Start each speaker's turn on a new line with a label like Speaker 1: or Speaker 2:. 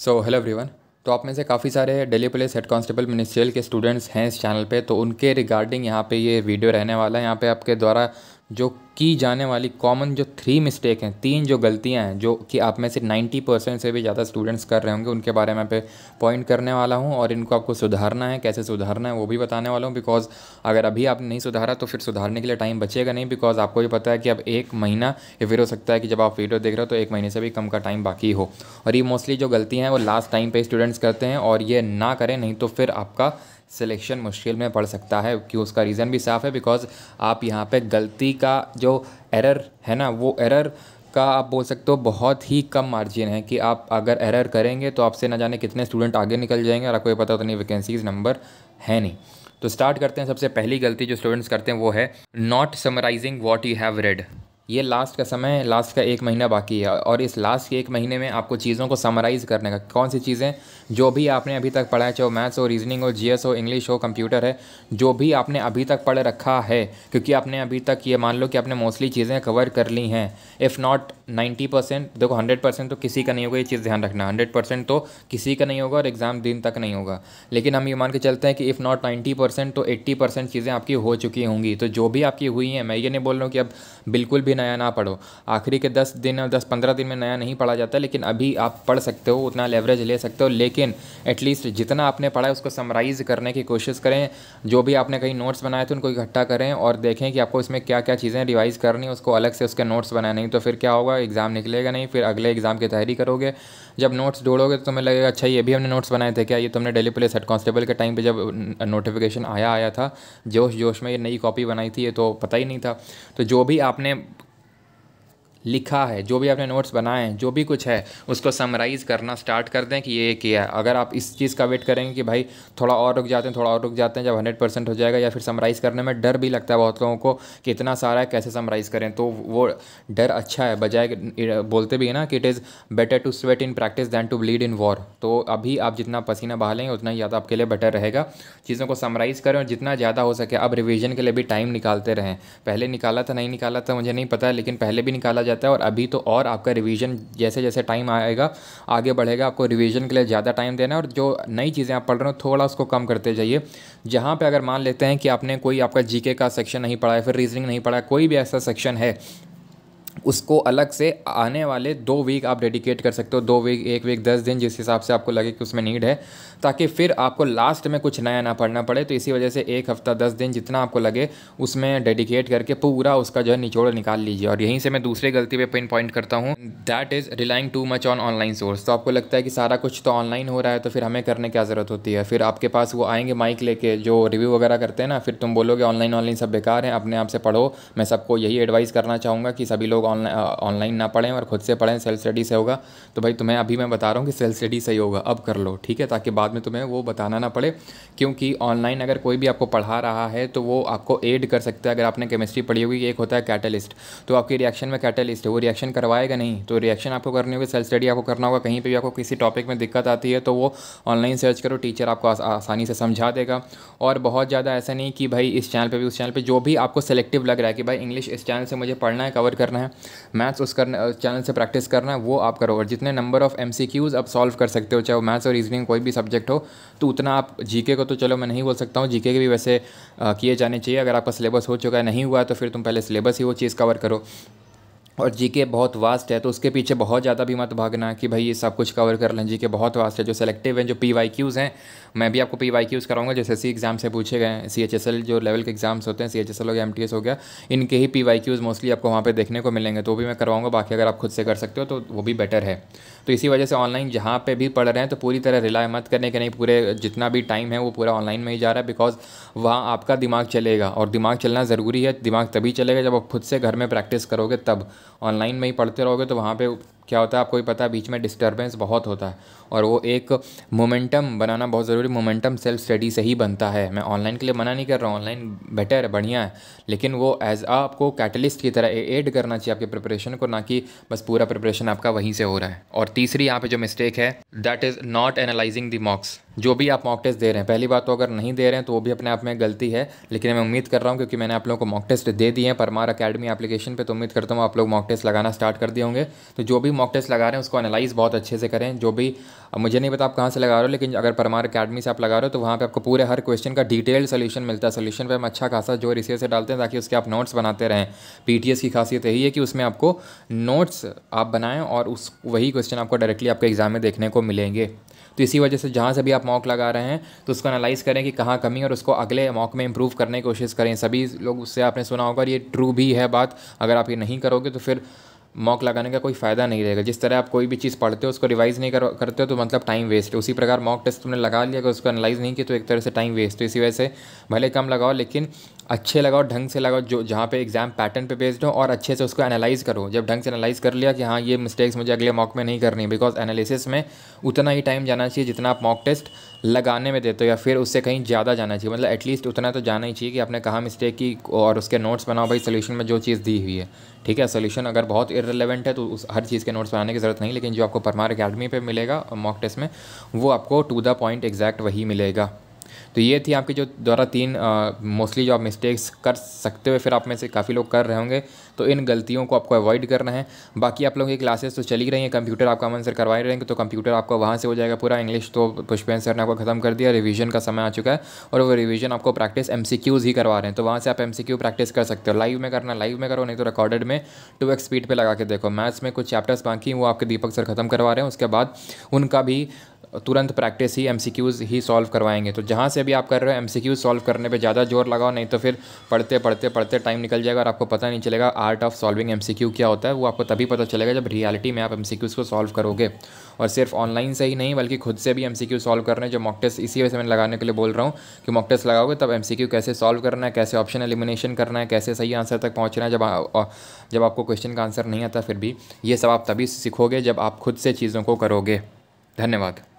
Speaker 1: so hello everyone तो आप में से काफ़ी सारे Delhi police head constable ministerial के स्टूडेंट्स हैं इस चैनल पे तो उनके रिगार्डिंग यहाँ पे ये वीडियो रहने वाला है यहाँ पे आपके द्वारा जो की जाने वाली कॉमन जो थ्री मिस्टेक हैं तीन जो गलतियां हैं जो कि आप में से 90 परसेंट से भी ज़्यादा स्टूडेंट्स कर रहे होंगे उनके बारे में पे पॉइंट करने वाला हूं और इनको आपको सुधारना है कैसे सुधारना है वो भी बताने वाला हूं बिकॉज अगर अभी आपने नहीं सुधारा तो फिर सुधारने के लिए टाइम बचेगा नहीं बिकॉज आपको भी पता है कि अब एक महीना या फिर हो सकता है कि जब आप वीडियो देख रहे हो तो एक महीने से भी कम का टाइम बाकी हो और ये मोस्टली जो गलतियाँ हैं वो लास्ट टाइम पर स्टूडेंट्स करते हैं और ये ना करें नहीं तो फिर आपका सिलेक्शन मुश्किल में पड़ सकता है कि उसका रीज़न भी साफ़ है बिकॉज आप यहाँ पे गलती का जो एरर है ना वो एरर का आप बोल सकते हो बहुत ही कम मार्जिन है कि आप अगर एरर करेंगे तो आपसे ना जाने कितने स्टूडेंट आगे निकल जाएंगे और आपको ये पता तो नहीं वैकेंसीज नंबर है नहीं तो स्टार्ट करते हैं सबसे पहली गलती जो स्टूडेंट्स करते हैं वो है not summarising what you have read ये लास्ट का समय है लास्ट का एक महीना बाकी है और इस लास्ट के एक महीने में आपको चीज़ों को समराइज़ करने का कौन सी चीज़ें जो भी आपने अभी तक पढ़ा है चाहे मैथ्स हो रीजनिंग हो जीएस हो इंग्लिश हो कंप्यूटर है जो भी आपने अभी तक पढ़ रखा है क्योंकि आपने अभी तक ये मान लो कि आपने मोस्टली चीज़ें कवर कर ली हैं इफ़ नॉट नाइन्टी परसेंट देखो हंड्रेड परसेंट तो किसी का नहीं होगा ये चीज़ ध्यान रखना हंड्रेड परसेंट तो किसी का नहीं होगा और एग्ज़ाम दिन तक नहीं होगा लेकिन हम ये मान के चलते हैं कि इफ़ नॉट नाइन्टी परसेंट तो एट्टी परसेंट चीज़ें आपकी हो चुकी होंगी तो जो भी आपकी हुई हैं मैं ये नहीं बोल रहा हूँ कि अब बिल्कुल भी भी नया ना पढ़ो आखिरी के दस दिन दस पंद्रह दिन में नया नहीं पढ़ा जाता लेकिन अभी आप पढ़ सकते हो उतना लेवरेज ले सकते हो लेकिन एटलीस्ट जितना आपने पढ़ा है उसको समराइज़ करने की कोशिश करें जो भी आपने कहीं नोट्स बनाए थे उनको इकट्ठा करें और देखें कि आपको इसमें क्या क्या चीज़ें रिवाइज़ करनी है उसको अलग से उसके नोट्स बनाए नहीं तो फिर क्या होगा एग्ज़ाम निकलेगा नहीं फिर अगले एग्ज़ाम की तैयारी करोगे जब नोट्स ढूंढोगे तो तुम्हें लगेगा अच्छा ये भी हमने नोट्स बनाए थे क्या ये तुमने डेली पुलिस हेड कॉन्स्टेबल के टाइम पर जब नोटिफिकेशन आया आया था जोश जोश में ये नई कॉपी बनाई थी ये तो पता ही नहीं था तो जो भी आपने लिखा है जो भी आपने नोट्स बनाए हैं जो भी कुछ है उसको समराइज़ करना स्टार्ट कर दें कि ये किया है अगर आप इस चीज़ का वेट करेंगे कि भाई थोड़ा और रुक जाते हैं थोड़ा और रुक जाते हैं जब हंड्रेड परसेंट हो जाएगा या फिर समराइज़ करने में डर भी लगता है बहुत लोगों को कि इतना सारा है कैसे समराइज़ करें तो वो डर अच्छा है बजाय बोलते भी है ना कि it is better to sweat in practice than to bleed in war तो अभी आप जितना पसीना बहा लेंगे उतना ही ज़्यादा आपके लिए बेटर रहेगा चीज़ों को समराइज़ करें और जितना ज़्यादा हो सके अब रिविजन के लिए भी टाइम निकालते रहें पहले निकाला था नहीं निकाला था मुझे नहीं पता लेकिन पहले भी निकाला जाता है और अभी तो और आपका रिवीजन जैसे जैसे टाइम आएगा आगे बढ़ेगा आपको रिवीजन के लिए ज़्यादा टाइम देना है और जो नई चीज़ें आप पढ़ रहे हो थोड़ा उसको कम करते जाइए जहाँ पर अगर मान लेते हैं कि आपने कोई आपका जी का सेक्शन नहीं पढ़ा है फिर रीजनिंग नहीं पढ़ा कोई भी ऐसा सेक्शन है उसको अलग से आने वाले दो वीक आप डेडिकेट कर सकते हो दो वीक एक वीक दस दिन जिस हिसाब से आपको लगे कि उसमें नीड है ताकि फिर आपको लास्ट में कुछ नया ना पढ़ना पड़े तो इसी वजह से एक हफ्ता दस दिन जितना आपको लगे उसमें डेडिकेट करके पूरा उसका जो है निचोड़ निकाल लीजिए और यहीं से मैं दूसरी गलती पर पिन पॉइंट करता हूँ that is relying too much on online source तो आपको लगता है कि सारा कुछ तो ऑनलाइन हो रहा है तो फिर हमें करने क्या ज़रूरत होती है फिर आपके पास वो आएंगे माइक लेके जो रिव्यू वगैरह करते हैं ना फिर तुम बोलोगे ऑनलाइन ऑनलाइन सब बेकार हैं अपने आप से पढ़ो मैं सबको यही एडवाइस करना चाहूँगा कि सभी लोग ऑनलाइन ऑनलाइन ना पढ़ें और खुद से पढ़ें सेल्फ स्टडी से होगा तो भाई तुम्हें अभी मैं बता रहा हूँ कि सेल्फ स्टडी सही होगा अब कर लो ठीक है ताकि बाद में तुम्हें वो बताना ना पड़े क्योंकि ऑनलाइन अगर कोई भी आपको पढ़ा रहा है तो वो आपको एड कर सकता है अगर आपने केमिस्ट्री पढ़ी होगी एक होता है कैटलिस्ट तो आपकी रिएक्शन में कैटलिस्ट है वो रिएक्शन करवाएगा नहीं तो रिएक्शन आपको करनी होगी सेल्फ स्टडी आपको करना होगा कहीं पर भी आपको किसी टॉपिक में दिक्कत आती है तो वो ऑनलाइन सर्च करो टीचर आपको आसानी से समझा देगा और बहुत ज़्यादा ऐसा नहीं कि भाई इस चैनल पर भी उस चैनल पर जो भी आपको सेलेक्टिव लग रहा है कि भाई इंग्लिश इस चैनल से मुझे पढ़ना है कवर करना है मैथ्स उस करना चैनल से प्रैक्टिस करना है वो आप करो और जितने नंबर ऑफ एम आप सॉल्व कर सकते हो चाहे वो मैथ्स और रीजनिंग कोई भी सब्जेक्ट हो तो उतना आप जीके को तो चलो मैं नहीं बोल सकता हूँ जीके के भी वैसे किए जाने चाहिए अगर आपका सिलेबस हो चुका है नहीं हुआ तो फिर तुम पहले सिलेबस ही वो चीज़ कवर करो और जी के बहुत वास्ट है तो उसके पीछे बहुत ज़्यादा भी मत भागना कि भाई ये सब कुछ कवर कर लें जी के बहुत वास्ट है जो सेलेक्टिव हैं जो पी वाई क्यूज़ हैं मैं भी आपको पी वाई क्यूज़ कराऊंगा जैसे सी एग्ज़ाम से पूछे गए सी एच एस एल जो लेवल के एग्ज़ाम्स होते हैं सी एच एस एल हो गया एम टी एस हो गया इनके ही पी वाई क्यूज़ मोस्टली आपको वहाँ पर देखने को मिलेंगे तो भी मैं करवाऊँगा बाकी अगर आप खुद से कर सकते हो तो वो भी बेटर है तो इसी वजह से ऑनलाइन जहाँ पर भी पढ़ रहे हैं तो पूरी तरह रिलाय मत करने के नहीं पूरे जितना भी टाइम है वो पूरा ऑनलाइन में ही जा रहा है बिकॉज वहाँ आपका दिमाग चलेगा और दिमाग चलना ज़रूरी है दिमाग तभी चलेगा जब आप खुद से घर में प्रैक्टिस करोगे तब ऑनलाइन में ही पढ़ते रहोगे तो वहाँ पर क्या होता है आपको भी पता है बीच में डिस्टर्बेंस बहुत होता है और वो एक मोमेंटम बनाना बहुत ज़रूरी मोमेंटम सेल्फ स्टडी से ही बनता है मैं ऑनलाइन के लिए मना नहीं कर रहा हूँ ऑनलाइन बेटर है बढ़िया है लेकिन वो एज आ आपको कैटलिस्ट की तरह एड करना चाहिए आपके प्रिपरेशन को ना कि बस पूरा प्रिपरेशन आपका वहीं से हो रहा है और तीसरी यहाँ पर जो मिस्टेक है that is not analysing the mocks जो भी आप मॉक टेस्ट दे रहे हैं पहली बात तो अगर नहीं दे रहे हैं तो वो भी अपने आप में गलती है लेकिन मैं उम्मीद कर रहा हूँ क्योंकि मैंने आप लोगों को मॉक टेस्ट दे दिए हैं परमार अकेडमी एप्लीकेशन पर तो उम्मीद करता हूँ आप लोग मॉक टेस्ट लगाना स्टार्ट कर दिए होंगे तो जो भी मॉक टेस्ट लगा रहे हैं उसको एनालाइज बहुत अच्छे से करें जो भी मुझे नहीं पता आप कहाँ से लगा रहे हो लेकिन अगर परमार अकेडमी से आप लगा रहे हो तो वहाँ पे आपको पूरे हर क्वेश्चन का डिटेल्ड सोल्यूशन मिलता है सोल्यूशन पर हम अच्छा खासा जो रिसे से डालते हैं ताकि उसके आप नोट्स बनाते रहें एस की खासियत यही है कि उसमें आपको नोट्स आप बनाएं और उस वही क्वेश्चन आपको डायरेक्टली आपके एग्जाम में देखने को मिलेंगे तो इसी वजह से जहाँ से भी आप मॉक लगा रहे हैं तो उसको एनालाइज करें कि कहाँ कमी और उसको अगले मॉक में इंप्रूव करने की कोशिश करें सभी लोग उससे आपने सुना होगा और ये ट्रू भी है बात अगर आप ये नहीं करोगे तो फिर मॉक लगाने का कोई फ़ायदा नहीं रहेगा जिस तरह आप कोई भी चीज़ पढ़ते हो उसको रिवाइज़ नहीं कर करते हो तो मतलब टाइम वेस्ट उसी प्रकार मॉक टेस्ट तुमने लगा लिया अगर उसको एनालाइज नहीं किया तो एक तरह से टाइम वेस्ट तो इसी वजह से भले कम लगाओ लेकिन अच्छे लगाओ ढंग से लगाओ जो जहाँ पे एग्ज़ाम पैटर्न पे बेस्ड हो और अच्छे से उसको एनालाइज़ करो जब ढंग से एनालाइज़ कर लिया कि हाँ ये मिस्टेक्स मुझे अगले मॉक में नहीं करनी बिकॉज एनालिसिस में उतना ही टाइम जाना चाहिए जितना आप मॉक टेस्ट लगाने में देते हो या फिर उससे कहीं ज़्यादा जाना चाहिए मतलब एटलीस्ट उतना तो जाना ही चाहिए कि आपने कहा मिस्टेक की और उसके नोट्स बनाओ भाई सोल्यूशन में जो चीज़ दी हुई है ठीक है सोल्यूशन अगर बहुत इरेलीवेंट है तो उस हर चीज़ के नोट्स बनाने की ज़रूरत नहीं लेकिन जो आपको परमार अकेडमी पर मिलेगा मॉक टेस्ट में वो आपको टू द पॉइंट एग्जैक्ट वही मिलेगा तो ये थी आपके जो द्वारा तीन मोस्टली जो आप मिस्टेक्स कर सकते हुए फिर आप में से काफ़ी लोग कर रहे होंगे तो इन गलतियों को आपको अवॉइड करना है बाकी आप लोगों की क्लासेस तो चली रही हैं कंप्यूटर आपका मन सर करवा रहेंगे तो कंप्यूटर आपका वहाँ से हो जाएगा पूरा इंग्लिश तो पुष्पेन सर ने आपको ख़त्म कर दिया रिविजन का समय आ चुका है और वो रिविजन आपको प्रैक्टिस एम ही करवा रहे हैं तो वहाँ से आप एम प्रैक्टिस कर सकते हो लाइव में करना लाइव में करो नहीं तो रिकॉर्डेड में टू एक्स स्पीड पर लगा के देखो मैथ्स में कुछ चैप्टर्स बाकी वो आपके दीपक सर ख़त्म करवा रहे हैं उसके बाद उनका भी तुरंत प्रैक्टिस ही एम ही सॉल्व करवाएंगे तो जहाँ से भी आप कर रहे हो एम सॉल्व करने पर ज़्यादा जोर लगाओ नहीं तो फिर पढ़ते पढ़ते पढ़ते टाइम निकल जाएगा और आपको पता नहीं चलेगा आर्ट ऑफ सॉल्विंग एम क्या होता है वो आपको तभी पता चलेगा जब रियलिटी में आप एम को सॉल्व करोगे और सिर्फ ऑनलाइन से ही नहीं बल्कि खुद से भी एम सॉल्व कर रहे हैं जो मॉक टेस्ट इसी वजह से मैं लगाने के लिए बोल रहा हूँ कि मॉक टेस्ट लगाओगे तब एम कैसे सॉल्व करना है कैसे ऑप्शन एलिमिनेशन करना है कैसे सही आंसर तक पहुँचना है जब आ, जब आपको क्वेश्चन का आंसर नहीं आता फिर भी ये सब आप तभी सीखोगे जब आप खुद से चीज़ों को करोगे धन्यवाद